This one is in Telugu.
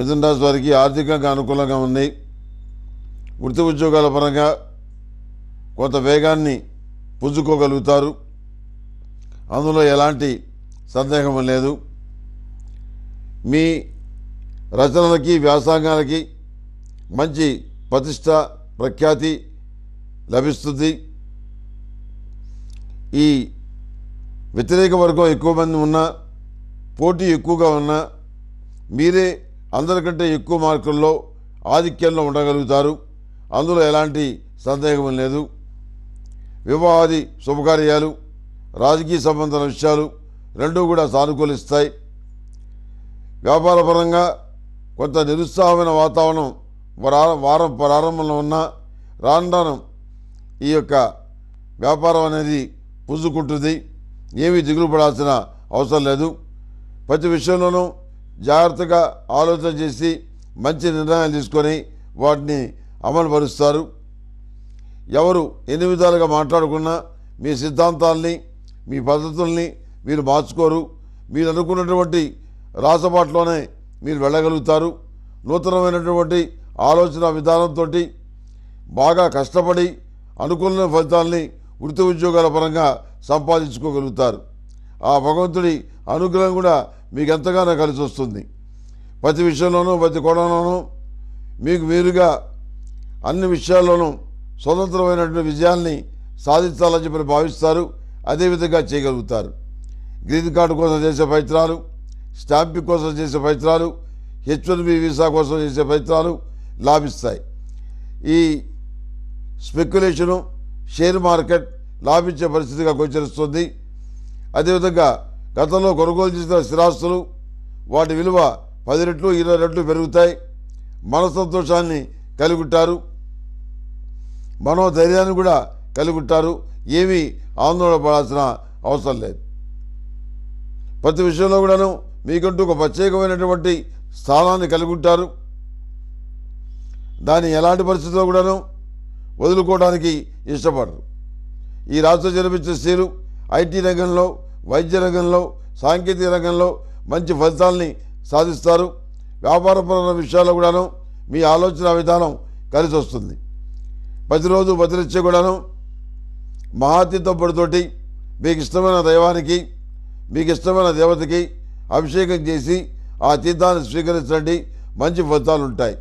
మిథున రాశి వారికి ఆర్థికంగా అనుకూలంగా ఉంది వృత్తి ఉద్యోగాల పరంగా కొంత వేగాన్ని పుంజుకోగలుగుతారు అందులో ఎలాంటి సందేహం లేదు మీ రచనలకి వ్యాసాంగాలకి మంచి ప్రతిష్ట ప్రఖ్యాతి లభిస్తుంది ఈ వ్యతిరేక వర్గం ఎక్కువ మంది ఉన్నా పోటీ ఎక్కువగా ఉన్నా మీరే అందరికంటే ఎక్కువ మార్కుల్లో ఆధిక్యంలో ఉండగలుగుతారు అందులో ఎలాంటి సందేహం లేదు వివాహాది శుభకార్యాలు రాజకీయ సంబంధాల విషయాలు రెండూ కూడా సానుకూలిస్తాయి వ్యాపారపరంగా కొంత నిరుత్సాహమైన వాతావరణం వారం ప్రారంభంలో ఉన్న రాను ఈ యొక్క వ్యాపారం అనేది పుంజుకుంటుంది ఏమీ దిగులు పడాల్సిన అవసరం లేదు ప్రతి విషయంలోనూ జాగ్రత్తగా ఆలోచన చేసి మంచి నిర్ణయాలు తీసుకొని వాటిని అమలుపరుస్తారు ఎవరు ఎన్ని విధాలుగా మాట్లాడుకున్నా మీ సిద్ధాంతాల్ని మీ పద్ధతుల్ని మీరు మార్చుకోరు మీరు అనుకున్నటువంటి రాసబాట్లోనే మీరు వెళ్ళగలుగుతారు నూతనమైనటువంటి ఆలోచన విధానంతో బాగా కష్టపడి అనుకున్న ఫలితాలని వృత్తి ఉద్యోగాల పరంగా సంపాదించుకోగలుగుతారు ఆ భగవంతుడి అనుగ్రహం కూడా మీకు ఎంతగానో కలిసి వస్తుంది ప్రతి విషయంలోనూ ప్రతి కోణంలోనూ మీకు వీరుగా అన్ని విషయాల్లోనూ స్వతంత్రమైనటువంటి విజయాల్ని సాధించాలని చెప్పి భావిస్తారు అదేవిధంగా చేయగలుగుతారు గ్రీన్ కార్డు కోసం చేసే ప్రయత్నాలు స్టాంపింగ్ కోసం చేసే ప్రయత్నాలు హెచ్ బి వీసా కోసం చేసే ప్రయత్నాలు లాభిస్తాయి ఈ స్పెక్యులేషను షేర్ మార్కెట్ లాభించే పరిస్థితిగా గోచరిస్తుంది అదేవిధంగా గతంలో కొనుగోలు చేసిన స్థిరాస్తులు వాటి విలువ పది రెట్లు ఇరవై రెట్లు పెరుగుతాయి మన సంతోషాన్ని కలుగుంటారు మనోధైర్యాన్ని కూడా కలుగుంటారు ఏమీ ఆందోళన అవసరం లేదు ప్రతి విషయంలో కూడాను మీకంటూ ఒక ప్రత్యేకమైనటువంటి స్థానాన్ని కలుగుంటారు దాన్ని ఎలాంటి పరిస్థితుల్లో కూడాను వదులుకోవడానికి ఇష్టపడరు ఈ రాష్ట్రం జన్మించిన స్త్రీలు ఐటీ రంగంలో వైద్య రంగంలో సాంకేతిక రంగంలో మంచి ఫలితాలని సాధిస్తారు వ్యాపారపరమైన విషయాల్లో కూడాను మీ ఆలోచన విధానం కలిసి వస్తుంది ప్రతిరోజు భద్రచ్చే కూడాను మహాతీతో పొడితోటి మీకు ఇష్టమైన దైవానికి మీకు ఇష్టమైన దేవతకి అభిషేకం చేసి ఆ తీర్థాన్ని స్వీకరించండి మంచి ఫలితాలు ఉంటాయి